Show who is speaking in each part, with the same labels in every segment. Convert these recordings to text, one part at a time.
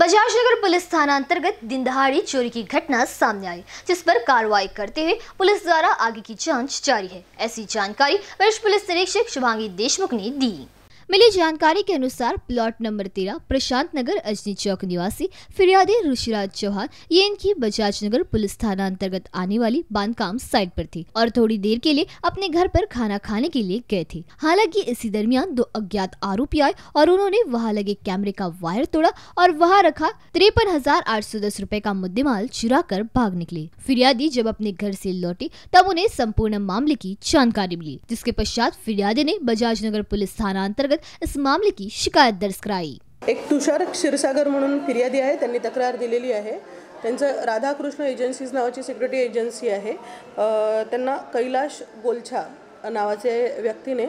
Speaker 1: बजाज नगर police थाना अंतर्गत दिन दहाड़ी चोरी की घटना सामने आई जिस पर कार्रवाई करते हुए पुलिस द्वारा आगे की जांच जारी है ऐसी जानकारी वरिष्ठ पुलिस निरीक्षक शुभांगी देशमुख ने दी मिली जानकारी के अनुसार प्लॉट नंबर तेरह प्रशांत नगर अजनी चौक निवासी फिरियादी ऋषिराज चौहान ये इनकी बजाज नगर पुलिस थाना अंतर्गत आने वाली बांधकाम साइट पर थी और थोड़ी देर के लिए अपने घर पर खाना खाने के लिए गए थे हालांकि इसी दरमियान दो अज्ञात आरोपी आए और उन्होंने वहाँ लगे कैमरे का वायर तोड़ा और वहाँ रखा तिरपन हजार आठ सौ दस रूपए का मुद्देमाल चुरा कर भाग निकले फिरियादी जब अपने घर से लौटे तब उन्हें संपूर्ण मामले की जानकारी मिली जिसके पश्चात फिरियादी ने बजाज नगर पुलिस थाना अंतर्गत इस
Speaker 2: मामले की शिकायत दर्ज कराई एक तुषार क्षीरसागर म्हणून फिर्यादी आहे त्यांनी तक्रार दिलेली आहे त्यांचं राधाकृष्ण एजन्सीज नावाची सिक्युरिटी एजन्सी आहे त्यांना कैलाश गोलछा नावाचे व्यक्तीने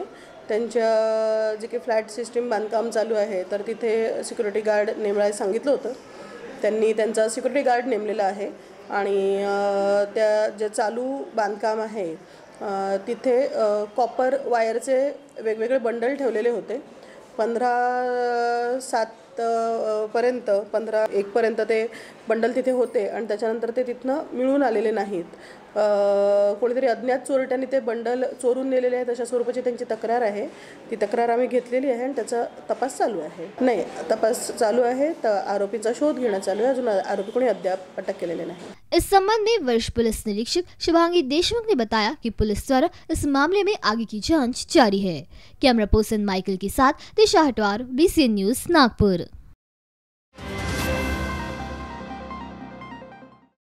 Speaker 2: त्यांच्या जे की फ्लॅट सिस्टीम बांधकाम चालू आहे तर तिथे सिक्युरिटी गार्ड नेमण्यास सांगितलं होतं त्यांनी त्यांचा सिक्युरिटी गार्ड नेमलेला आहे आणि त्या जे चालू बांधकाम आहे तिथे कॉपर वायरचे वेगवेगळे बंडल ठेवलेले होते पंधरा सात पर्यंत पंधरा एकपर्यंत ते बंडल तिथे होते आणि त्याच्यानंतर ते तिथनं मिळून आलेले नाहीत कोणीतरी अज्ञात चोरट्यांनी ते बंडल चोरून नेलेले आहेत अशा स्वरूपाची त्यांची तक्रार आहे ती तक्रार आम्ही घेतलेली आहे आणि त्याचा तपास चालू आहे नाही तपास चालू आहे तर आरोपीचा शोध घेणं चालू आहे अजून आरोपी कोणी अद्याप अटक केलेले नाही इस संबंध में वरिष्ठ
Speaker 1: पुलिस निरीक्षक शुभांगी देशमुख ने बताया कि पुलिस द्वारा इस मामले में आगे की जांच जारी है कैमरा पर्सन माइकल के साथ दिशा हटवार बी न्यूज नागपुर